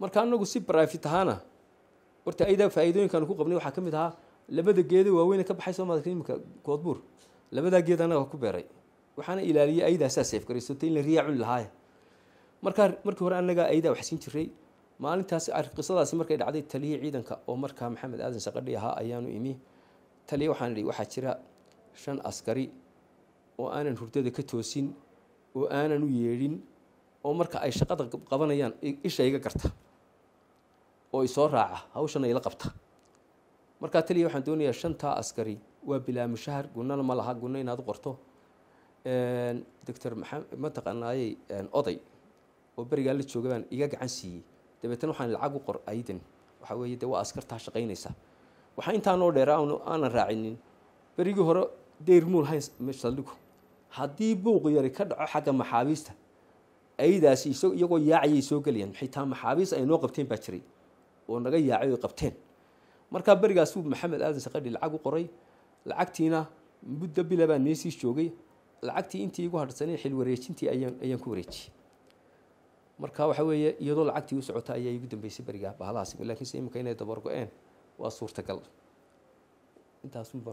marka anagu si barafit ahaana horta aydaa faa ku qabnay waxaa ka ahaa labada geeda waaweyne ka baxay soo maad koodbuur labadaa geed anaga ku beeray waxaana ilaaliyay ayadaa saa seef garaysota in cuni lahaaya markaa markii hore anagaa ayadaa waxsiin jiray maalintaas qisadaasi markay dhacday taliye ciidanka oo markaa maxamed aadan saqadhi ahaa ayaanu imi taliye waxaan ihi waxaa jira shan askari oo aanan hurdada ka toosin oo aanan u yeedhin oo marka ay shaqada qabanayaan isha iga garta oo isoo raaca hawshana ila qabta markaa taliya waxaan doonayaa shantaa askari waa bilaamo shahar gunana ma laha gunna inaad qorto doctor maa mataqaanaayey oday oo berigaa la jooga baan iga gacan siiyey dabeetana waxaan lacag u qor aidan waxaa weeye dee waa askartaa shaqaynaysa waxaa intaanoo dheer aanan raacinin berigii hore deyrmuul hayn saldhigu haddii buuq yari ka dhaco xagga maxaabiista aydaasi iyagoo yaacayay soo gelayaan xitaa maxaabiis aynoo qabteen baa jiray oo naga yaacay oy qabteen markaa berigaas uu maxamed aadan saqadhi lacag u qoray lacagtiina muddo bila baan meesiis joogay lacagtii intii igu hadhsanay xil wareejintii ayan ayaan ku wareejiyey marka waxa weeye iyadoo lacagtii u socota ayaa iigu dambeysay berigaa bahalahaas lakiinse iminka inay dabar go-een waa suurtagal intaas